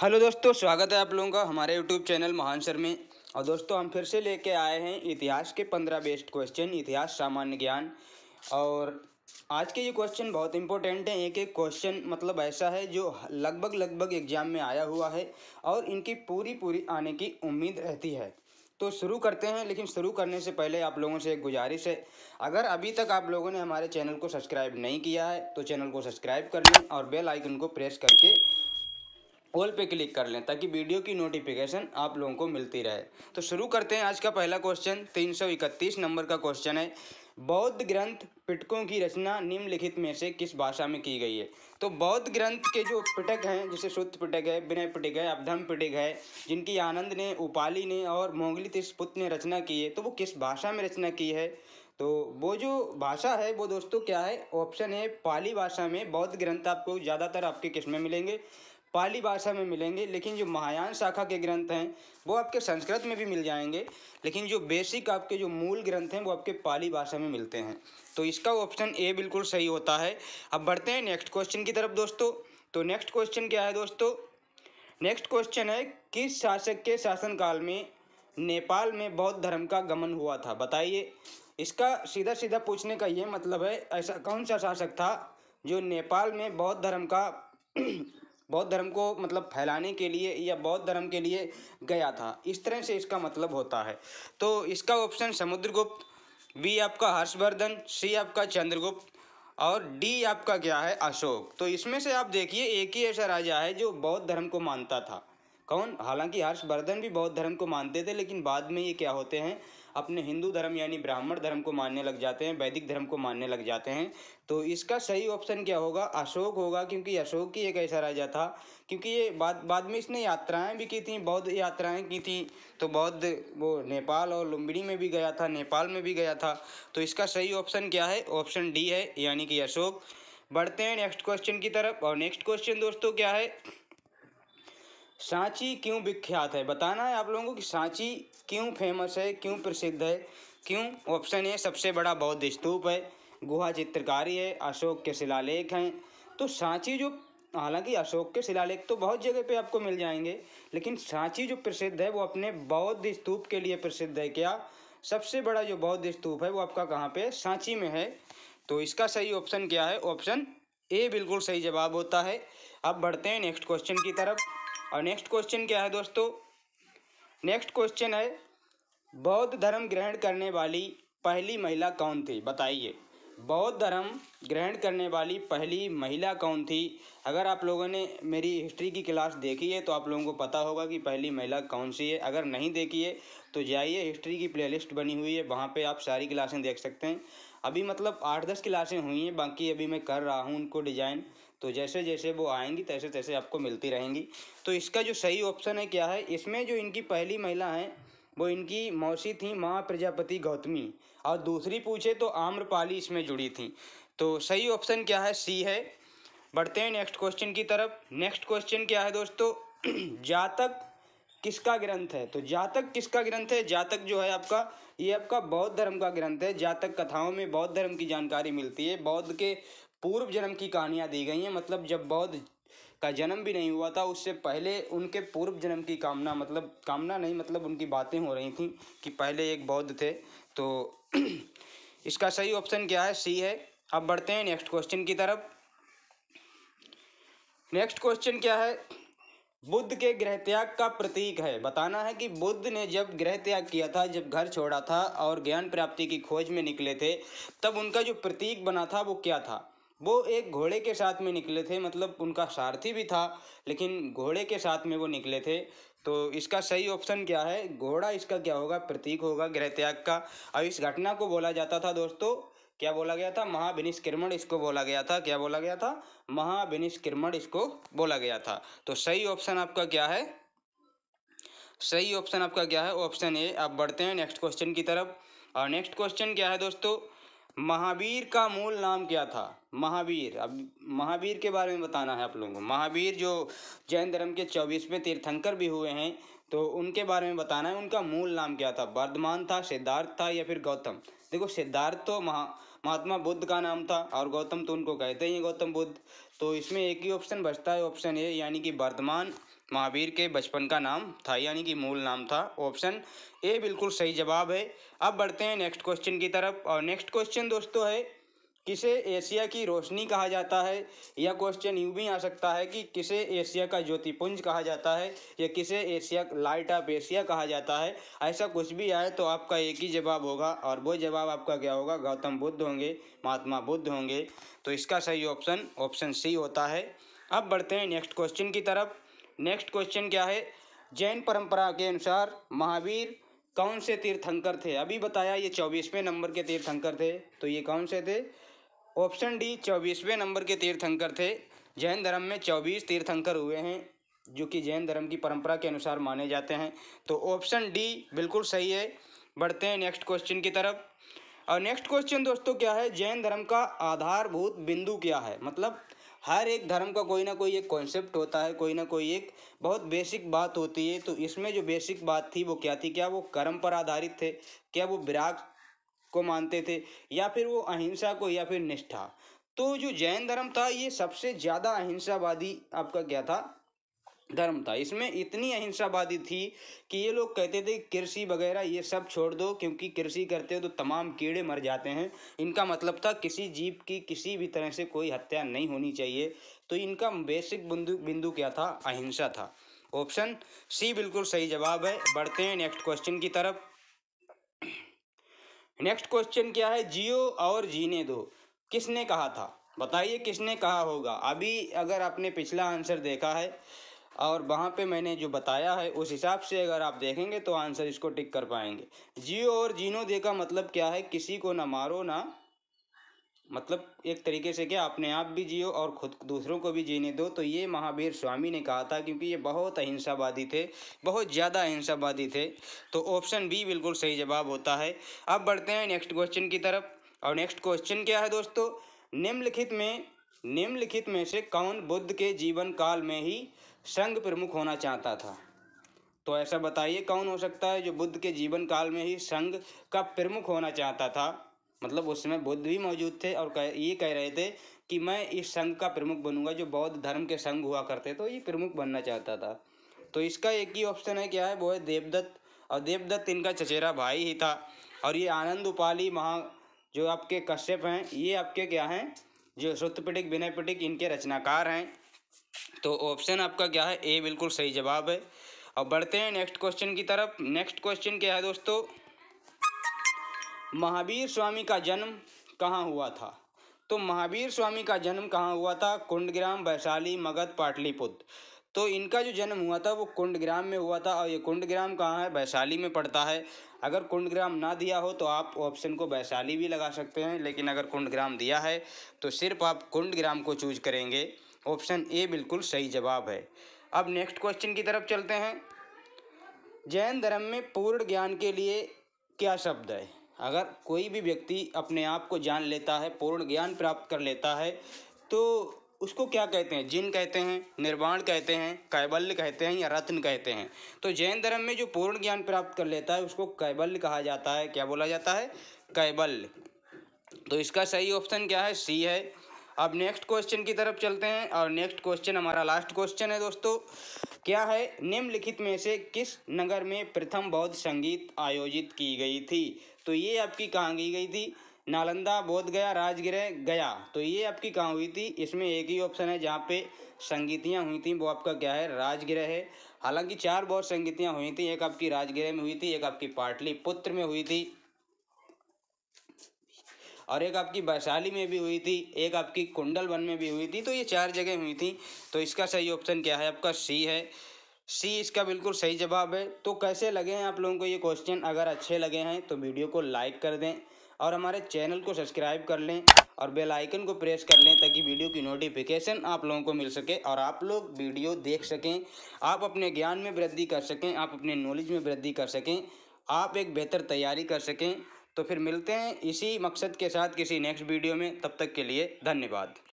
hello दोस्तों स्वागत है आप लोगों का हमारे यूट्यूब चैनल महान सर में और दोस्तों हम फिर से लेके आए हैं इतिहास के पंद्रह बेस्ट क्वेश्चन इतिहास सामान्य ज्ञान और आज के ये क्वेश्चन बहुत इंपॉर्टेंट हैं एक एक क्वेश्चन मतलब ऐसा है जो लगभग लगभग एग्जाम में आया हुआ है और इनकी पूरी पूरी आने की उम्मीद रहती है तो शुरू करते हैं लेकिन शुरू करने से पहले आप लोगों से एक गुजारिश है अगर अभी तक आप लोगों ने हमारे चैनल को सब्सक्राइब नहीं किया है तो चैनल को सब्सक्राइब कर लें और बेल आइकन को प्रेस करके ऑल पे क्लिक कर लें ताकि वीडियो की नोटिफिकेशन आप लोगों को मिलती रहे तो शुरू करते हैं आज का पहला क्वेश्चन 331 नंबर का क्वेश्चन है बौद्ध ग्रंथ पिटकों की रचना निम्नलिखित में से किस भाषा में की गई है तो बौद्ध ग्रंथ के जो पिटक हैं जैसे शुद्ध पिटक है विनय पिटक है अवधम पिटक है जिनकी आनंद ने उपाली ने और मोंगली तिस्पुत ने रचना की है तो वो किस भाषा में रचना की है तो वो जो भाषा है वो दोस्तों क्या है ऑप्शन है पाली भाषा में बौद्ध ग्रंथ आपको ज़्यादातर आपके किस में मिलेंगे पाली भाषा में मिलेंगे लेकिन जो महायान शाखा के ग्रंथ हैं वो आपके संस्कृत में भी मिल जाएंगे लेकिन जो बेसिक आपके जो मूल ग्रंथ हैं वो आपके पाली भाषा में मिलते हैं तो इसका ऑप्शन ए बिल्कुल सही होता है अब बढ़ते हैं नेक्स्ट क्वेश्चन की तरफ दोस्तों तो नेक्स्ट क्वेश्चन क्या है दोस्तों नेक्स्ट क्वेश्चन है किस शासक के शासनकाल में नेपाल में बौद्ध धर्म का गमन हुआ था बताइए इसका सीधा सीधा पूछने का ये मतलब है ऐसा कौन सा शासक था जो नेपाल में बौद्ध धर्म का बौद्ध धर्म को मतलब फैलाने के लिए या बौद्ध धर्म के लिए गया था इस तरह से इसका मतलब होता है तो इसका ऑप्शन समुद्रगुप्त बी आपका हर्षवर्धन सी आपका चंद्रगुप्त और डी आपका क्या है अशोक तो इसमें से आप देखिए एक ही ऐसा राजा है जो बौद्ध धर्म को मानता था कौन हालांकि हर्षवर्धन भी बौद्ध धर्म को मानते थे लेकिन बाद में ये क्या होते हैं अपने हिंदू धर्म यानी ब्राह्मण धर्म को मानने लग जाते हैं वैदिक धर्म को मानने लग जाते हैं तो इसका सही ऑप्शन क्या होगा अशोक होगा क्योंकि अशोक की एक ऐसा राजा था क्योंकि ये बाद बाद में इसने यात्राएं भी की थी बौद्ध यात्राएं की थी तो बौद्ध वो नेपाल और लुम्बिनी में भी गया था नेपाल में भी गया था तो इसका सही ऑप्शन क्या है ऑप्शन डी है यानी कि अशोक बढ़ते हैं नेक्स्ट क्वेश्चन की तरफ और नेक्स्ट क्वेश्चन दोस्तों क्या है सांची क्यों विख्यात है बताना है आप लोगों को कि सांची क्यों फेमस है क्यों प्रसिद्ध है क्यों ऑप्शन ए सबसे बड़ा बौद्ध स्तूप है गुहा चित्रकारी है अशोक के शिलालेख हैं तो सांची जो हालांकि अशोक के शिलालेख तो बहुत जगह पे आपको मिल जाएंगे लेकिन सांची जो प्रसिद्ध है वो अपने बौद्ध स्तूप के लिए प्रसिद्ध है क्या सबसे बड़ा जो बौद्ध स्तूप है वो आपका कहाँ पे सांची में है तो इसका सही ऑप्शन क्या है ऑप्शन ए बिल्कुल सही जवाब होता है अब बढ़ते हैं नेक्स्ट क्वेश्चन की तरफ और नेक्स्ट क्वेश्चन क्या है दोस्तों नेक्स्ट क्वेश्चन है बौद्ध धर्म ग्रहण करने वाली पहली महिला कौन थी बताइए बौद्ध धर्म ग्रहण करने वाली पहली महिला कौन थी अगर आप लोगों ने मेरी हिस्ट्री की क्लास देखी है तो आप लोगों को पता होगा कि पहली महिला कौन सी है अगर नहीं देखी है तो जाइए हिस्ट्री की प्लेलिस्ट बनी हुई है वहाँ पे आप सारी क्लासें देख सकते हैं अभी मतलब आठ दस क्लासें हुई हैं बाकी अभी मैं कर रहा हूँ उनको डिजाइन तो जैसे जैसे वो आएंगी तैसे तैसे आपको मिलती रहेंगी तो इसका जो सही ऑप्शन है क्या है इसमें जो इनकी पहली महिला हैं वो इनकी मौसी थी माँ प्रजापति गौतमी और दूसरी पूछे तो आम्रपाली इसमें जुड़ी थी तो सही ऑप्शन क्या है सी है बढ़ते हैं नेक्स्ट क्वेश्चन की तरफ नेक्स्ट क्वेश्चन क्या है दोस्तों जातक किसका ग्रंथ है तो जातक किसका ग्रंथ है जातक जो है आपका ये आपका बौद्ध धर्म का ग्रंथ है जातक कथाओं में बौद्ध धर्म की जानकारी मिलती है बौद्ध के पूर्व जन्म की कहानियाँ दी गई हैं मतलब जब बौद्ध का जन्म भी नहीं हुआ था उससे पहले उनके पूर्व जन्म की कामना मतलब कामना नहीं मतलब उनकी बातें हो रही थी कि पहले एक बौद्ध थे तो इसका सही ऑप्शन क्या है सी है अब बढ़ते हैं नेक्स्ट क्वेश्चन की तरफ नेक्स्ट क्वेश्चन क्या है बुद्ध के ग्रह त्याग का प्रतीक है बताना है कि बुद्ध ने जब ग्रह त्याग किया था जब घर छोड़ा था और ज्ञान प्राप्ति की खोज में निकले थे तब उनका जो प्रतीक बना था वो क्या था वो एक घोड़े के साथ में निकले थे मतलब उनका सारथी भी था लेकिन घोड़े के साथ में वो निकले थे तो इसका सही ऑप्शन क्या है घोड़ा इसका क्या होगा प्रतीक होगा गृह त्याग का अब इस घटना को बोला जाता था दोस्तों क्या बोला गया था महाभिनिष्क्रमण इसको बोला गया था क्या बोला गया था महाभिनिष्क्रमण इसको बोला गया था तो सही ऑप्शन आपका क्या है सही ऑप्शन आपका क्या है ऑप्शन ए आप बढ़ते हैं नेक्स्ट क्वेश्चन की तरफ और नेक्स्ट क्वेश्चन क्या है दोस्तों महावीर का मूल नाम क्या था महावीर अब महावीर के बारे में बताना है आप लोगों को महावीर जो जैन धर्म के चौबीसवें तीर्थंकर भी हुए हैं तो उनके बारे में बताना है उनका मूल नाम क्या था वर्धमान था सिद्धार्थ था या फिर गौतम देखो सिद्धार्थ तो महा महात्मा बुद्ध का नाम था और गौतम तो उनको कहते ही गौतम बुद्ध तो इसमें एक ही ऑप्शन बचता है ऑप्शन ए यानी कि वर्धमान महावीर के बचपन का नाम था यानी कि मूल नाम था ऑप्शन ए बिल्कुल सही जवाब है अब बढ़ते हैं नेक्स्ट क्वेश्चन की तरफ और नेक्स्ट क्वेश्चन दोस्तों है किसे एशिया की रोशनी कहा जाता है यह क्वेश्चन यूँ भी आ सकता है कि किसे एशिया का ज्योतिपुंज कहा जाता है या किसे एशिया लाइट ऑफ एशिया कहा जाता है ऐसा कुछ भी आए तो आपका एक ही जवाब होगा और वो जवाब आपका क्या होगा गौतम बुद्ध होंगे महात्मा बुद्ध होंगे तो इसका सही ऑप्शन ऑप्शन सी होता है अब बढ़ते हैं नेक्स्ट क्वेश्चन की तरफ नेक्स्ट क्वेश्चन क्या है जैन परंपरा के अनुसार महावीर कौन से तीर्थंकर थे अभी बताया ये चौबीसवें नंबर के तीर्थंकर थे तो ये कौन से थे ऑप्शन डी चौबीसवें नंबर के तीर्थंकर थे जैन धर्म में चौबीस तीर्थंकर हुए हैं जो कि जैन धर्म की परंपरा के अनुसार माने जाते हैं तो ऑप्शन डी बिल्कुल सही है बढ़ते हैं नेक्स्ट क्वेश्चन की तरफ और नेक्स्ट क्वेश्चन दोस्तों क्या है जैन धर्म का आधारभूत बिंदु क्या है मतलब हर एक धर्म का कोई ना कोई एक कॉन्सेप्ट होता है कोई ना कोई एक बहुत बेसिक बात होती है तो इसमें जो बेसिक बात थी वो क्या थी क्या वो कर्म पर आधारित थे क्या वो विराग को मानते थे या फिर वो अहिंसा को या फिर निष्ठा तो जो जैन धर्म था ये सबसे ज़्यादा अहिंसावादी आपका क्या था धर्म था इसमें इतनी अहिंसावादी थी कि ये लोग कहते थे कृषि वगैरह ये सब छोड़ दो क्योंकि कृषि करते हो तो तमाम कीड़े मर जाते हैं इनका मतलब था किसी जीव की किसी भी तरह से कोई हत्या नहीं होनी चाहिए तो इनका बेसिक बिंदु बिंदु क्या था अहिंसा था ऑप्शन सी बिल्कुल सही जवाब है बढ़ते हैं नेक्स्ट क्वेश्चन की तरफ नेक्स्ट क्वेश्चन क्या है जियो और जीने दो किसने कहा था बताइए किसने कहा होगा अभी अगर आपने पिछला आंसर देखा है और वहाँ पे मैंने जो बताया है उस हिसाब से अगर आप देखेंगे तो आंसर इसको टिक कर पाएंगे जियो और जीनो दे का मतलब क्या है किसी को ना मारो ना मतलब एक तरीके से क्या अपने आप भी जियो और खुद दूसरों को भी जीने दो तो ये महावीर स्वामी ने कहा था क्योंकि ये बहुत अहिंसावादी थे बहुत ज़्यादा अहिंसावादी थे तो ऑप्शन बी बिल्कुल सही जवाब होता है अब बढ़ते हैं नेक्स्ट क्वेश्चन की तरफ और नेक्स्ट क्वेश्चन क्या है दोस्तों निम्नलिखित में निम्नलिखित में से कौन बुद्ध के जीवन काल में ही संघ प्रमुख होना चाहता था तो ऐसा बताइए कौन हो सकता है जो बुद्ध के जीवन काल में ही संघ का प्रमुख होना चाहता था मतलब उस समय बुद्ध भी मौजूद थे और कह, ये कह रहे थे कि मैं इस संघ का प्रमुख बनूंगा जो बौद्ध धर्म के संघ हुआ करते तो ये प्रमुख बनना चाहता था तो इसका एक ही ऑप्शन है क्या है वो है देवदत्त और देवदत्त इनका चचेरा भाई ही था और ये आनंद उपाली महा जो आपके कश्यप हैं ये आपके क्या हैं जो श्रुतपिटिक विनयपिटिक इनके रचनाकार हैं तो ऑप्शन आपका क्या है ए बिल्कुल सही जवाब है अब बढ़ते हैं नेक्स्ट क्वेश्चन की तरफ नेक्स्ट क्वेश्चन क्या है दोस्तों महावीर स्वामी का जन्म कहाँ हुआ था तो महावीर स्वामी का जन्म कहाँ हुआ था कुंडग्राम वैशाली मगध पाटलिपुत्र तो इनका जो जन्म हुआ था वो कुंडग्राम में हुआ था और ये कुंडग्राम कहाँ है वैशाली में पड़ता है अगर कुंडग्राम ना दिया हो तो आप ऑप्शन को वैशाली भी लगा सकते हैं लेकिन अगर कुंडग्राम दिया है तो सिर्फ आप कुंडग्राम को चूज करेंगे ऑप्शन ए बिल्कुल सही जवाब है अब नेक्स्ट क्वेश्चन की तरफ चलते हैं जैन धर्म में पूर्ण ज्ञान के लिए क्या शब्द है अगर कोई भी व्यक्ति अपने आप को जान लेता है पूर्ण ज्ञान प्राप्त कर लेता है तो उसको क्या कहते हैं जिन कहते हैं निर्वाण कहते हैं कैबल्य कहते हैं या रत्न कहते हैं तो जैन धर्म में जो पूर्ण ज्ञान प्राप्त कर लेता है उसको कैबल्य कहा जाता है क्या बोला जाता है कैबल्य तो इसका सही ऑप्शन क्या है सी है अब नेक्स्ट क्वेश्चन की तरफ चलते हैं और नेक्स्ट क्वेश्चन हमारा लास्ट क्वेश्चन है दोस्तों क्या है निम्नलिखित में से किस नगर में प्रथम बौद्ध संगीत आयोजित की गई थी तो ये आपकी कहाँ की गई थी नालंदा बोध गया राजगृह गया तो ये आपकी कहाँ हुई थी इसमें एक ही ऑप्शन है जहाँ पे संगीतियाँ हुई थी वो आपका क्या है राजगृह है हालांकि चार बौद्ध संगीतियाँ हुई थी एक आपकी राजगृह में हुई थी एक आपकी पाटलिपुत्र में हुई थी और एक आपकी वैशाली में भी हुई थी एक आपकी कुंडल वन में भी हुई थी तो ये चार जगह हुई थी तो इसका सही ऑप्शन क्या है आपका सी है सी इसका बिल्कुल सही जवाब है तो कैसे लगे हैं आप लोगों को ये क्वेश्चन अगर अच्छे लगे हैं तो वीडियो को लाइक कर दें और हमारे चैनल को सब्सक्राइब कर लें और बेल आइकन को प्रेस कर लें ताकि वीडियो की नोटिफिकेशन आप लोगों को मिल सके और आप लोग वीडियो देख सकें आप अपने ज्ञान में वृद्धि कर सकें आप अपने नॉलेज में वृद्धि कर सकें आप एक बेहतर तैयारी कर सकें तो फिर मिलते हैं इसी मकसद के साथ किसी नेक्स्ट वीडियो में तब तक के लिए धन्यवाद